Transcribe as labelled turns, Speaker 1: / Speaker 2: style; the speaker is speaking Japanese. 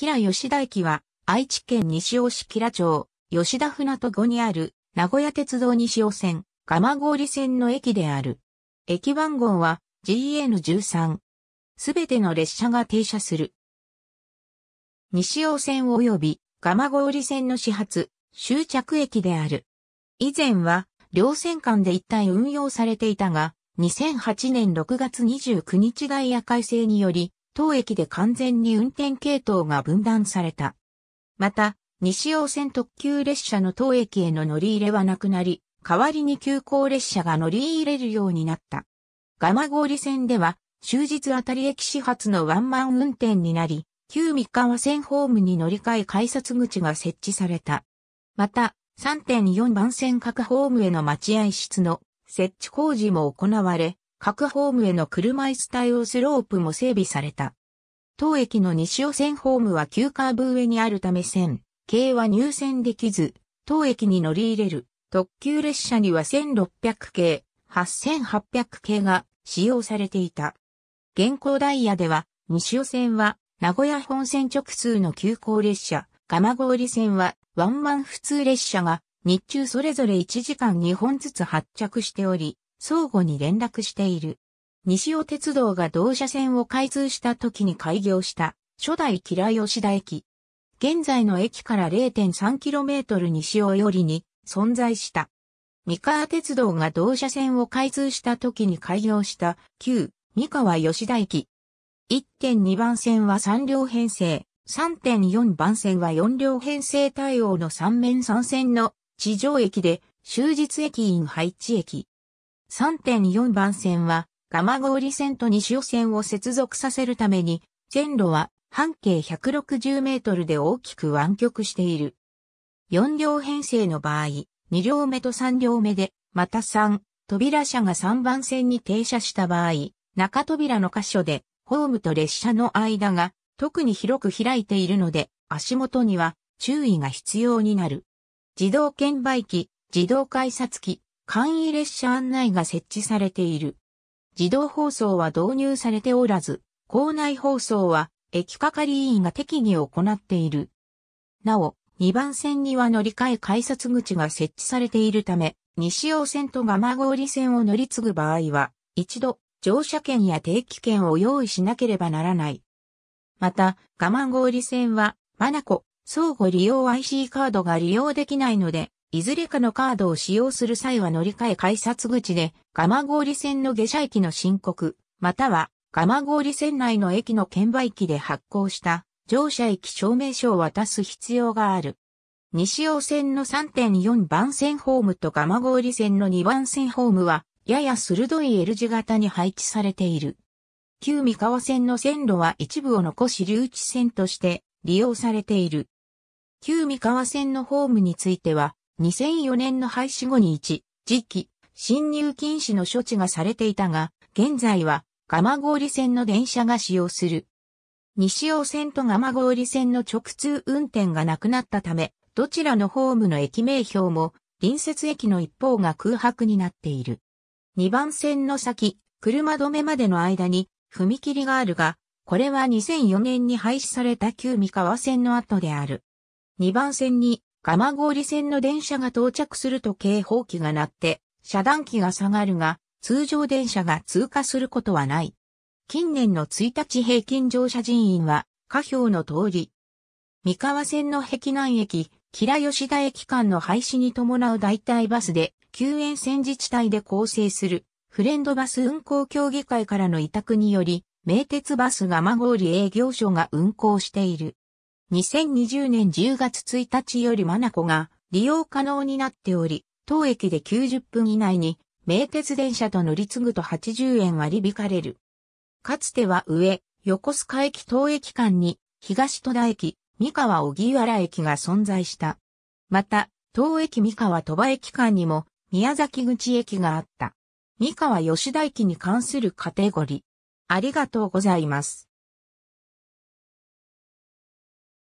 Speaker 1: 吉良吉田駅は、愛知県西尾市吉良町、吉田船戸後にある、名古屋鉄道西尾線、蒲郡線の駅である。駅番号は、GN13。すべての列車が停車する。西尾線及び、蒲郡線の始発、終着駅である。以前は、両線間で一体運用されていたが、2008年6月29日ダイヤ改正により、当駅で完全に運転系統が分断された。また、西洋線特急列車の当駅への乗り入れはなくなり、代わりに急行列車が乗り入れるようになった。蒲郡線では、終日あたり駅始発のワンマン運転になり、旧三河線ホームに乗り換え改札口が設置された。また、3.4番線各ホームへの待合室の設置工事も行われ、各ホームへの車椅子対応スロープも整備された。当駅の西尾線ホームは急カーブ上にあるため線、系は入線できず、当駅に乗り入れる特急列車には1600系、8800系が使用されていた。現行ダイヤでは、西尾線は名古屋本線直通の急行列車、蒲郡線はワンマン普通列車が日中それぞれ1時間2本ずつ発着しており、相互に連絡している。西尾鉄道が同社線を開通した時に開業した初代吉良吉田駅。現在の駅から 0.3km 西尾よりに存在した。三河鉄道が同社線を開通した時に開業した旧三河吉田駅。1.2番線は3両編成、3.4番線は4両編成対応の3面3線の地上駅で終日駅員配置駅。3.4番線は、蒲郡線と西尾線を接続させるために、線路は半径160メートルで大きく湾曲している。4両編成の場合、2両目と3両目で、また3、扉車が3番線に停車した場合、中扉の箇所で、ホームと列車の間が特に広く開いているので、足元には注意が必要になる。自動券売機、自動改札機、簡易列車案内が設置されている。自動放送は導入されておらず、校内放送は駅係員が適宜行っている。なお、2番線には乗り換え改札口が設置されているため、西尾線と蒲郡線を乗り継ぐ場合は、一度乗車券や定期券を用意しなければならない。また、蒲郡線は、マナコ、相互利用 IC カードが利用できないので、いずれかのカードを使用する際は乗り換え改札口で、蒲郡線の下車駅の申告、または、蒲郡線内の駅の券売機で発行した乗車駅証明書を渡す必要がある。西尾線の3.4番線ホームと蒲郡線の2番線ホームは、やや鋭い L 字型に配置されている。旧三河線の線路は一部を残し留置線として利用されている。旧三河線のホームについては、2004年の廃止後に一時期、進入禁止の処置がされていたが、現在は蒲郡線の電車が使用する。西尾線と蒲郡線の直通運転がなくなったため、どちらのホームの駅名標も隣接駅の一方が空白になっている。2番線の先、車止めまでの間に踏切があるが、これは2004年に廃止された旧三河線の後である。2番線に蒲郡線の電車が到着すると警報機が鳴って、遮断機が下がるが、通常電車が通過することはない。近年の1日平均乗車人員は、下表の通り。三河線の碧南駅、吉良吉田駅間の廃止に伴う代替バスで、救援線自治体で構成する、フレンドバス運行協議会からの委託により、名鉄バス蒲郡営業所が運行している。2020年10月1日よりマナコが利用可能になっており、当駅で90分以内に名鉄電車と乗り継ぐと80円割引かれる。かつては上、横須賀駅当駅間に東戸田駅、三河小木原駅が存在した。また、当駅三河鳥羽駅間にも宮崎口駅があった。三河吉田駅に関するカテゴリー。ありがとうございます。